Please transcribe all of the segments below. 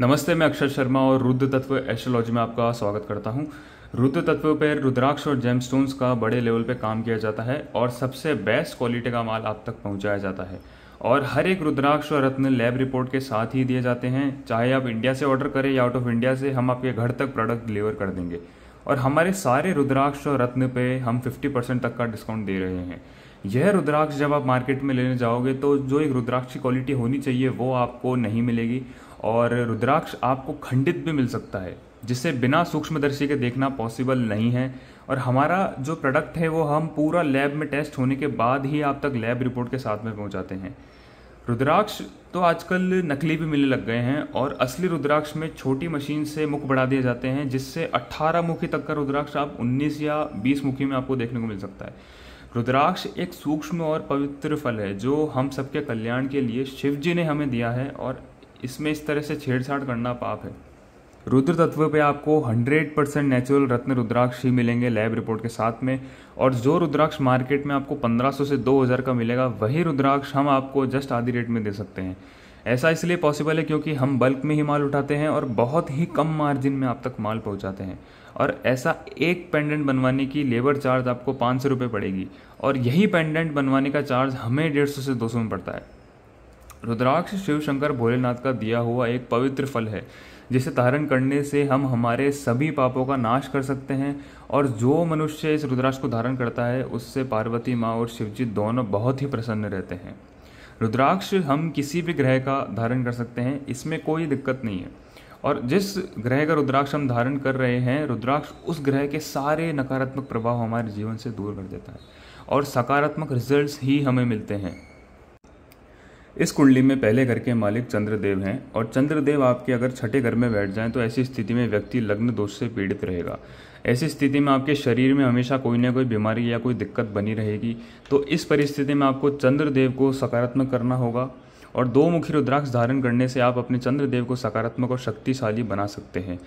नमस्ते मैं अक्षर शर्मा और रुद्र तत्व एस्ट्रोलॉजी में आपका स्वागत करता हूं रुद्र तत्व पर रुद्राक्ष और जेम का बड़े लेवल पे काम किया जाता है और सबसे बेस्ट क्वालिटी का माल आप तक पहुंचाया जाता है और हर एक रुद्राक्ष और रत्न लैब रिपोर्ट के साथ ही दिए जाते हैं चाहे आप इंडिया से ऑर्डर करें या आउट ऑफ इंडिया से हम आपके घर तक प्रोडक्ट डिलीवर कर देंगे और हमारे सारे रुद्राक्ष और रत्न पे हम 50 परसेंट तक का डिस्काउंट दे रहे हैं यह रुद्राक्ष जब आप मार्केट में लेने जाओगे तो जो एक रुद्राक्ष की क्वालिटी होनी चाहिए वो आपको नहीं मिलेगी और रुद्राक्ष आपको खंडित भी मिल सकता है जिसे बिना सूक्ष्मदर्शी के देखना पॉसिबल नहीं है और हमारा जो प्रोडक्ट है वो हम पूरा लैब में टेस्ट होने के बाद ही आप तक लैब रिपोर्ट के साथ में पहुंचाते हैं रुद्राक्ष तो आजकल नकली भी मिलने लग गए हैं और असली रुद्राक्ष में छोटी मशीन से मुख बढ़ा दिए जाते हैं जिससे 18 मुखी तक का रुद्राक्ष आप 19 या 20 मुखी में आपको देखने को मिल सकता है रुद्राक्ष एक सूक्ष्म और पवित्र फल है जो हम सबके कल्याण के लिए शिव जी ने हमें दिया है और इसमें इस तरह से छेड़छाड़ करना पाप है रुद्र तत्व पे आपको 100 परसेंट नेचुरल रत्न रुद्राक्ष ही मिलेंगे लैब रिपोर्ट के साथ में और जो रुद्राक्ष मार्केट में आपको 1500 से 2000 का मिलेगा वही रुद्राक्ष हम आपको जस्ट आधी रेट में दे सकते हैं ऐसा इसलिए पॉसिबल है क्योंकि हम बल्क में ही माल उठाते हैं और बहुत ही कम मार्जिन में आप तक माल पहुंचाते हैं और ऐसा एक पेंडेंट बनवाने की लेबर चार्ज आपको पाँच सौ पड़ेगी और यही पेंडेंट बनवाने का चार्ज हमें डेढ़ सौ से दो सौ में पड़ता है रुद्राक्ष शिव शंकर भोलेनाथ का दिया हुआ एक पवित्र फल है जिसे धारण करने से हम हमारे सभी पापों का नाश कर सकते हैं और जो मनुष्य इस रुद्राक्ष को धारण करता है उससे पार्वती माँ और शिवजी दोनों बहुत ही प्रसन्न रहते हैं रुद्राक्ष हम किसी भी ग्रह का धारण कर सकते हैं इसमें कोई दिक्कत नहीं है और जिस ग्रह का रुद्राक्ष हम धारण कर रहे हैं रुद्राक्ष उस ग्रह के सारे नकारात्मक प्रभाव हमारे जीवन से दूर कर देता है और सकारात्मक रिजल्ट्स ही हमें मिलते हैं इस कुंडली में पहले घर के मालिक चंद्रदेव हैं और चंद्रदेव आपके अगर छठे घर में बैठ जाएं तो ऐसी स्थिति में व्यक्ति लग्न दोष से पीड़ित रहेगा ऐसी स्थिति में आपके शरीर में हमेशा कोई ना कोई बीमारी या कोई दिक्कत बनी रहेगी तो इस परिस्थिति में आपको चंद्रदेव को सकारात्मक करना होगा और दो मुखी रुद्राक्ष धारण करने से आप अपने चंद्रदेव को सकारात्मक और शक्तिशाली बना सकते हैं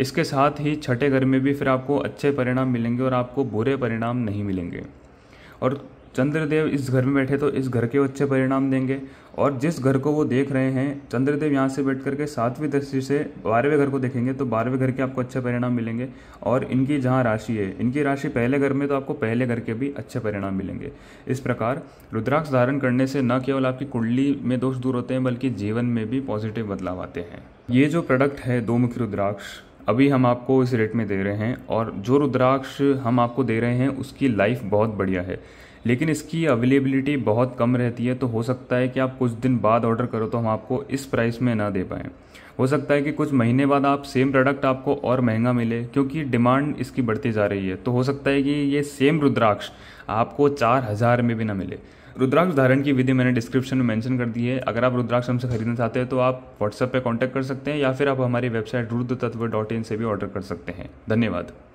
इसके साथ ही छठे घर में भी फिर आपको अच्छे परिणाम मिलेंगे और आपको बुरे परिणाम नहीं मिलेंगे और चंद्रदेव इस घर में बैठे तो इस घर के अच्छे परिणाम देंगे और जिस घर को वो देख रहे हैं चंद्रदेव यहाँ से बैठ करके सातवीं दृष्टि से बारहवें घर को देखेंगे तो बारहवें घर के आपको अच्छे परिणाम मिलेंगे और इनकी जहाँ राशि है इनकी राशि पहले घर में तो आपको पहले घर के भी अच्छे परिणाम मिलेंगे इस प्रकार रुद्राक्ष धारण करने से न केवल आपकी कुंडली में दोष दूर होते हैं बल्कि जीवन में भी पॉजिटिव बदलाव आते हैं ये जो प्रोडक्ट है दो मुखी रुद्राक्ष अभी हम आपको इस रेट में दे रहे हैं और जो रुद्राक्ष हम आपको दे रहे हैं उसकी लाइफ बहुत बढ़िया है लेकिन इसकी अवेलेबिलिटी बहुत कम रहती है तो हो सकता है कि आप कुछ दिन बाद ऑर्डर करो तो हम आपको इस प्राइस में ना दे पाएँ हो सकता है कि कुछ महीने बाद आप सेम प्रोडक्ट आपको और महंगा मिले क्योंकि डिमांड इसकी बढ़ती जा रही है तो हो सकता है कि ये सेम रुद्राक्ष आपको चार हज़ार में भी ना मिले रुद्राक्ष धारण की विधि मैंने डिस्क्रिप्शन में मेंशन कर दी है अगर आप रुद्राक्ष हमसे खरीदना चाहते हैं तो आप व्हाट्सएप पे कांटेक्ट कर सकते हैं या फिर आप हमारी वेबसाइट रुद्र तत्व डॉट इन से भी ऑर्डर कर सकते हैं धन्यवाद